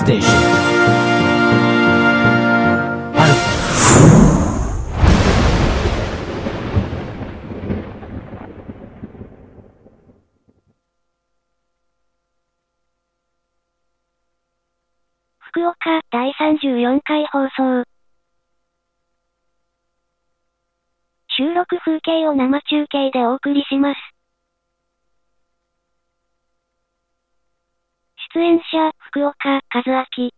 ステーション福岡第34回放送収録風景を生中継でお送りします。出演者、福岡、和明。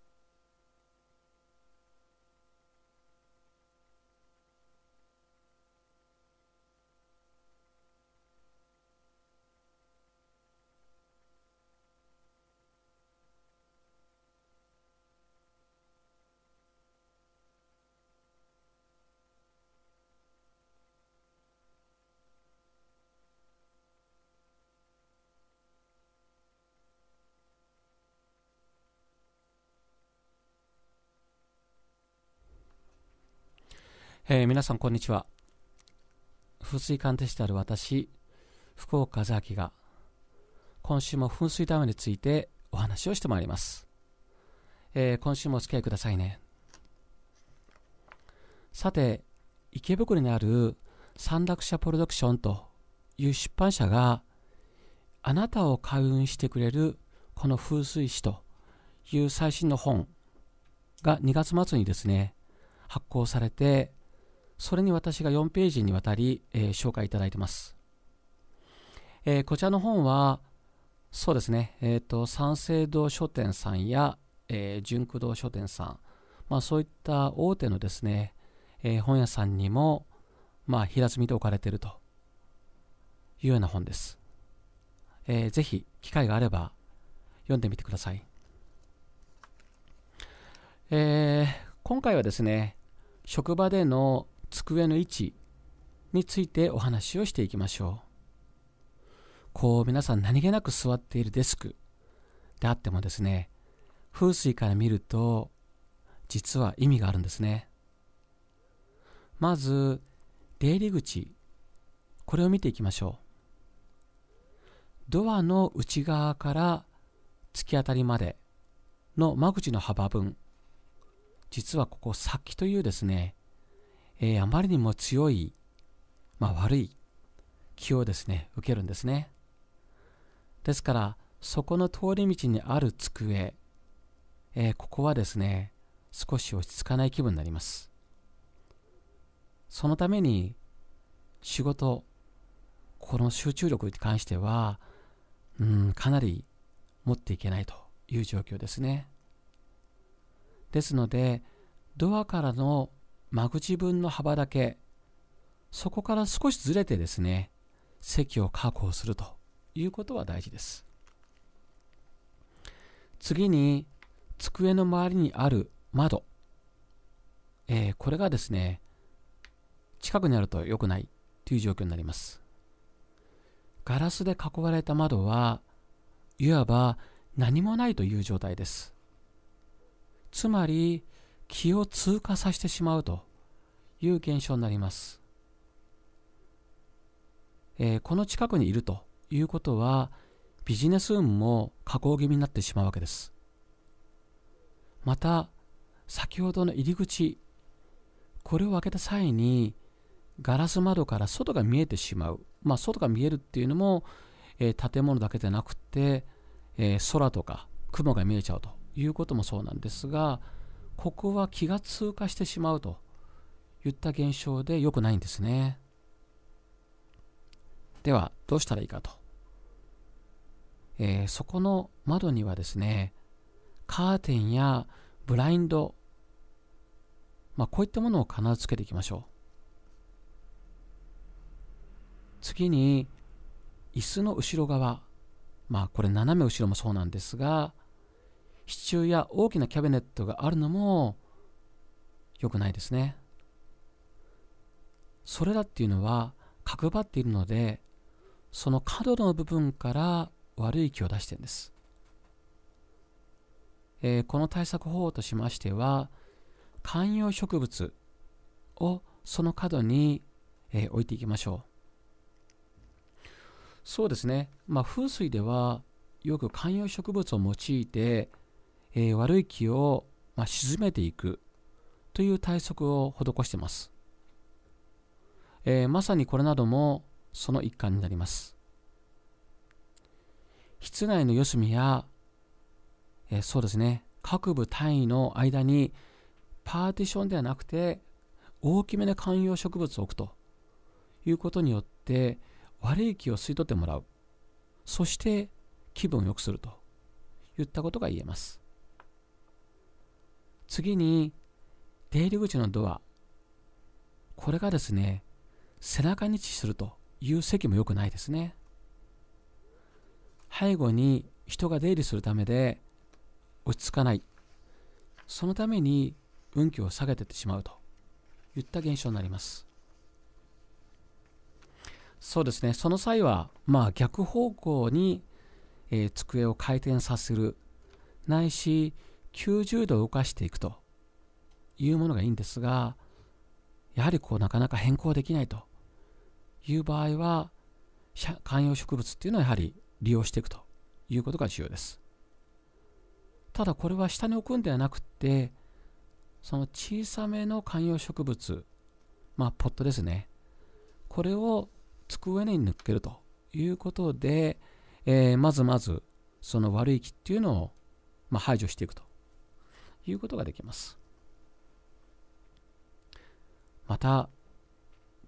えー、皆さんこんにちは風水鑑定士である私福岡和明が今週も噴水ダムについてお話をしてまいります、えー、今週もお付き合いくださいねさて池袋にある三楽社プロダクションという出版社があなたを開運してくれるこの風水師という最新の本が2月末にですね発行されてそれに私が4ページにわたり、えー、紹介いただいてます。えー、こちらの本は、そうですね、えっ、ー、と、三省堂書店さんや、えー、純駆堂書店さん、まあ、そういった大手のですね、え本屋さんにも、まあ、平積みで置かれているというような本です。えー、ぜひ、機会があれば、読んでみてください。え今回はですね、職場での机の位置についてお話をしていきましょうこう皆さん何気なく座っているデスクであってもですね風水から見ると実は意味があるんですねまず出入り口これを見ていきましょうドアの内側から突き当たりまでの間口の幅分実はここ殺気というですねえー、あまりにも強い、まあ、悪い気をですね受けるんですねですからそこの通り道にある机、えー、ここはですね少し落ち着かない気分になりますそのために仕事この集中力に関してはうんかなり持っていけないという状況ですねですのでドアからの間口分の幅だけそこから少しずれてですね席を確保するということは大事です次に机の周りにある窓、えー、これがですね近くにあると良くないという状況になりますガラスで囲われた窓はいわば何もないという状態ですつまり気を通過させてしまうという現象になります。えー、この近くにいるということはビジネス運も下降気味になってしまうわけです。また先ほどの入り口これを開けた際にガラス窓から外が見えてしまうまあ外が見えるっていうのも、えー、建物だけでなくて、えー、空とか雲が見えちゃうということもそうなんですがここは気が通過してしまうといった現象で良くないんですね。では、どうしたらいいかと。えー、そこの窓にはですね、カーテンやブラインド、まあ、こういったものを必ずつけていきましょう。次に、椅子の後ろ側、まあ、これ斜め後ろもそうなんですが、支柱や大きなキャビネットがあるのも良くないですね。それらっていうのは角張っているのでその角の部分から悪い気を出してるんです、えー、この対策法としましては観葉植物をその角に、えー、置いていきましょうそうですね、まあ、風水ではよく観葉植物を用いてえー、悪い気を、まあ、沈めていくという対策を施しています、えー、まさにこれなどもその一環になります室内の四隅や、えー、そうですね各部単位の間にパーティションではなくて大きめの観葉植物を置くということによって悪い気を吸い取ってもらうそして気分を良くするといったことが言えます次に、出入り口のドア。これがですね、背中に位置するという席も良くないですね。背後に人が出入りするためで落ち着かない。そのために運気を下げてってしまうといった現象になります。そうですね、その際は、まあ逆方向に、えー、机を回転させる、ないし、90度動かしていくというものがいいんですが、やはりこうなかなか変更できないという場合は、観葉植物っていうのはやはり利用していくということが重要です。ただこれは下に置くんではなくて、その小さめの観葉植物、まあポットですね。これを机に抜けるということで、えー、まずまずその悪い木っていうのを、まあ、排除していくということができます。また、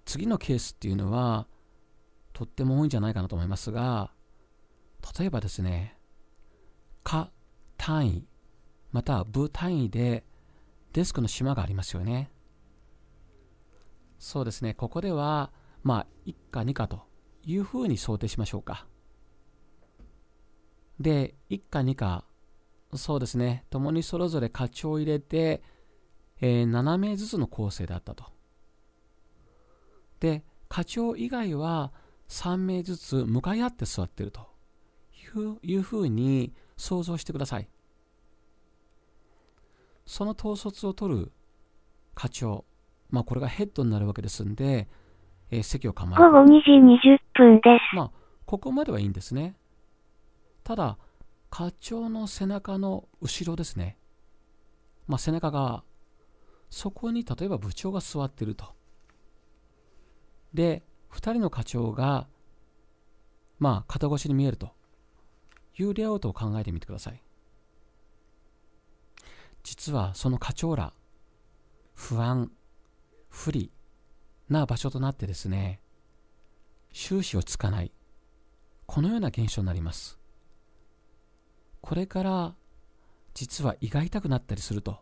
次のケースっていうのは、とっても多いんじゃないかなと思いますが、例えばですね、か単位、または部単位でデスクの島がありますよね。そうですね、ここでは、まあ、1か2かというふうに想定しましょうか。で、1か2かそうですね、共にそれぞれ課長を入れて、えー、7名ずつの構成だったと。で、課長以外は3名ずつ向かい合って座ってるというふうに想像してください。その統率を取る課長、まあ、これがヘッドになるわけですんで、えー、席を構える。午後2時20分です。まあ、ここまではいいんですね。ただ、課長の背中の後ろですね。まあ、背中が、そこに例えば部長が座ってると。で、2人の課長が、まあ、肩越しに見えるというレイアウトを考えてみてください。実はその課長ら、不安、不利な場所となってですね、収支をつかない、このような現象になります。これから実は胃が痛くなったりすると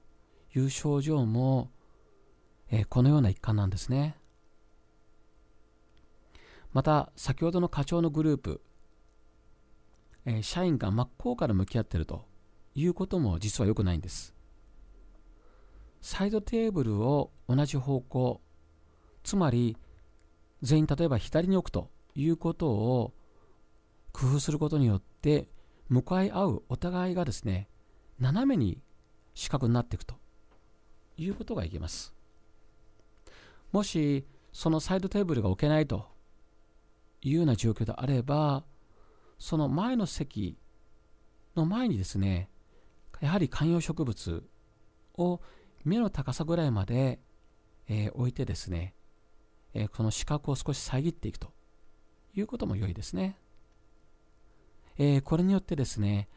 いう症状も、えー、このような一環なんですねまた先ほどの課長のグループ、えー、社員が真っ向から向き合ってるということも実は良くないんですサイドテーブルを同じ方向つまり全員例えば左に置くということを工夫することによって向かい合うお互いがですね斜めに四角になっていくということが言えますもしそのサイドテーブルが置けないというような状況であればその前の席の前にですねやはり観葉植物を目の高さぐらいまで、えー、置いてですね、えー、この四角を少し遮っていくということも良いですね。えー、これによってですね、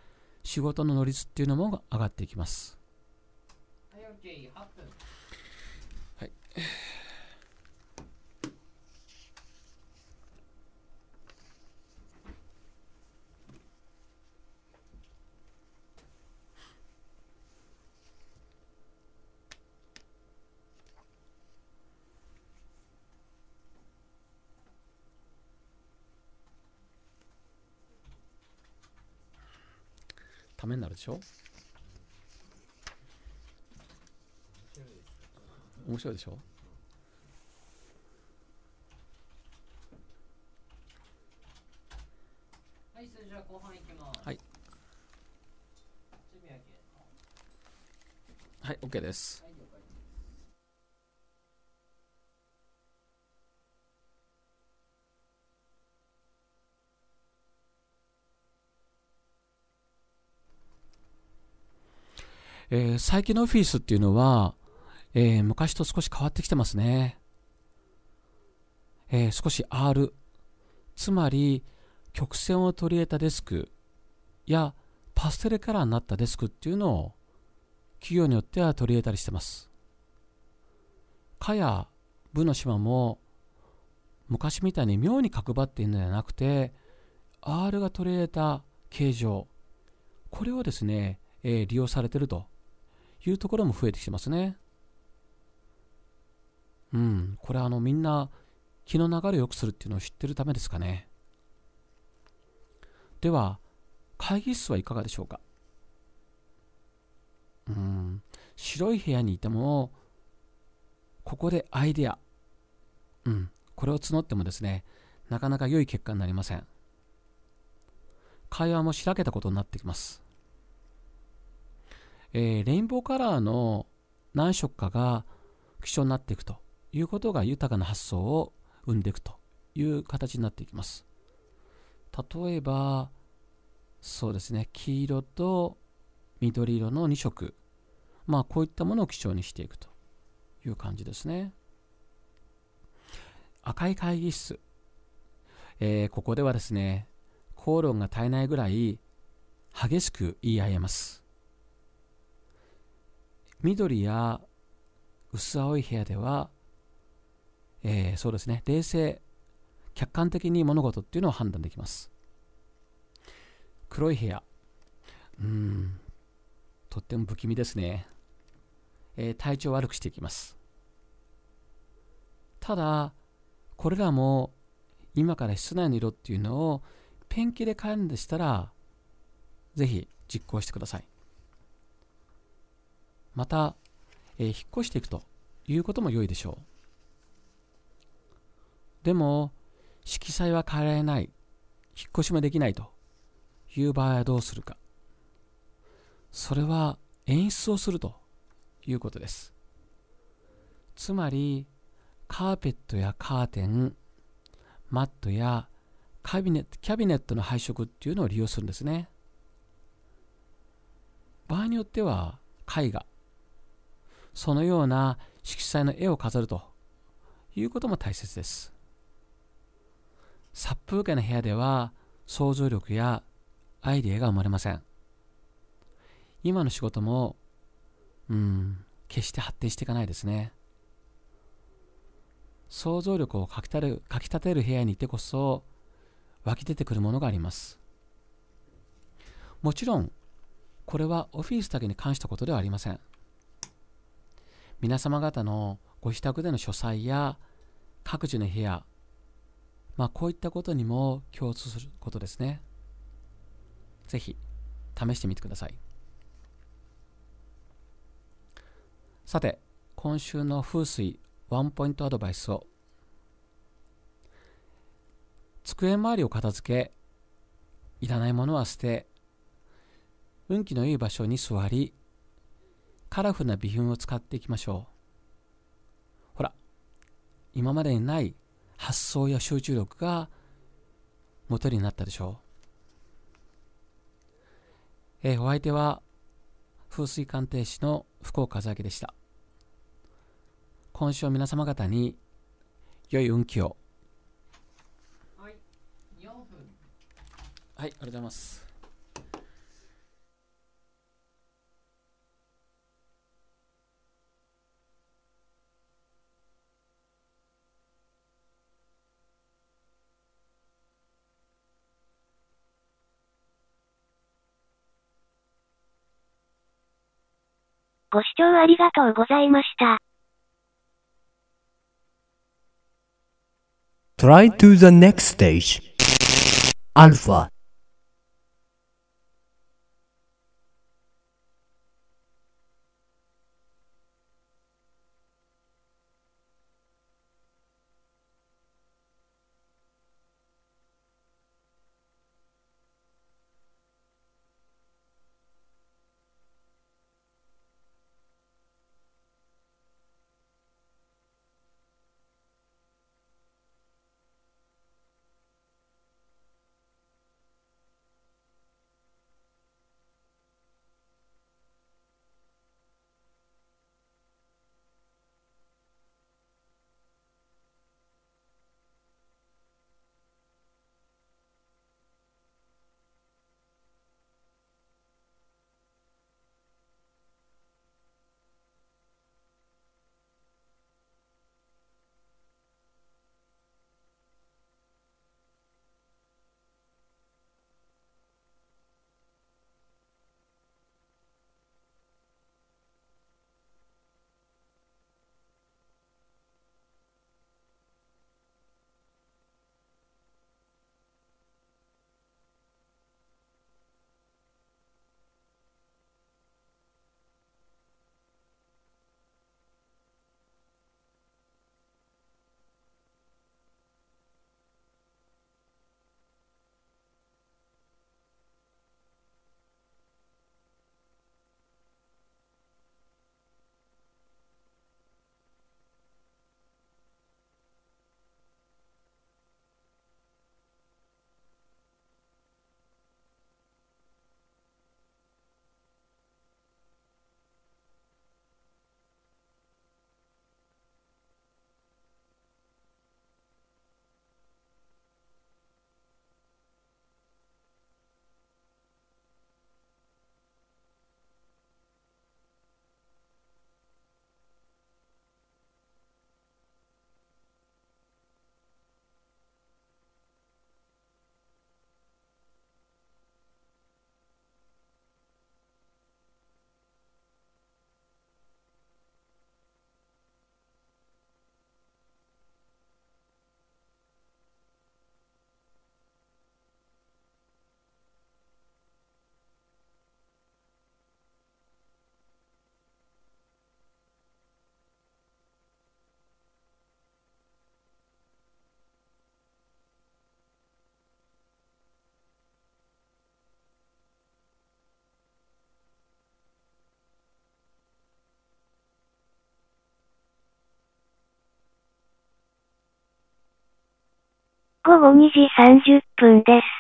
仕事の能率っていうのも上がっていきます。はい、OK、8分。はい。ためになるでしょ面白いでしょはい、それじゃあ後半いきます。はい。準備はい、OK です。えー、最近のオフィスっていうのは、えー、昔と少し変わってきてますね。えー、少し R、つまり曲線を取り入れたデスクやパステルカラーになったデスクっていうのを企業によっては取り入れたりしてます。かや部の島も昔みたいに妙に角張っているのではなくて R が取り入れた形状これをですね、えー、利用されてるというところも増えてきてますね。うん、これあのみんな気の流れを良くするっていうのを知ってるためですかね。では、会議室はいかがでしょうかうん、白い部屋にいても、ここでアイデア、うん、これを募ってもですね、なかなか良い結果になりません。会話もしらけたことになってきます。えー、レインボーカラーの何色かが希少になっていくということが豊かな発想を生んでいくという形になっていきます。例えば、そうですね、黄色と緑色の2色。まあ、こういったものを基調にしていくという感じですね。赤い会議室。えー、ここではですね、口論が絶えないぐらい激しく言い合えます。緑や薄青い部屋では、えー、そうですね、冷静、客観的に物事っていうのを判断できます。黒い部屋、うん、とっても不気味ですね。えー、体調悪くしていきます。ただ、これらも今から室内の色っていうのをペンキで変えるんでしたら、ぜひ実行してください。また、えー、引っ越していくということも良いでしょう。でも、色彩は変えられない、引っ越しもできないという場合はどうするか。それは演出をするということです。つまり、カーペットやカーテン、マットやカビネキャビネットの配色っていうのを利用するんですね。場合によっては絵画そのような色彩の絵を飾るということも大切です殺風景の部屋では想像力やアイデアが生まれません今の仕事もうん決して発展していかないですね想像力をかきたるかき立てる部屋にいてこそ湧き出てくるものがありますもちろんこれはオフィスだけに関したことではありません皆様方のご自宅での書斎や各自の部屋、まあ、こういったことにも共通することですね。ぜひ試してみてください。さて、今週の風水ワンポイントアドバイスを。机周りを片付け、いらないものは捨て、運気のいい場所に座り、カラフルな備品を使っていきましょうほら今までにない発想や集中力がもとになったでしょう、えー、お相手は風水鑑定士の福岡和明でした今週皆様方に良い運気をはい、ありがとうございます。ご視聴ありがとうございました。Try to the next stage. Alpha. 午後2時30分です。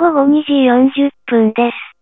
午後2時40分です。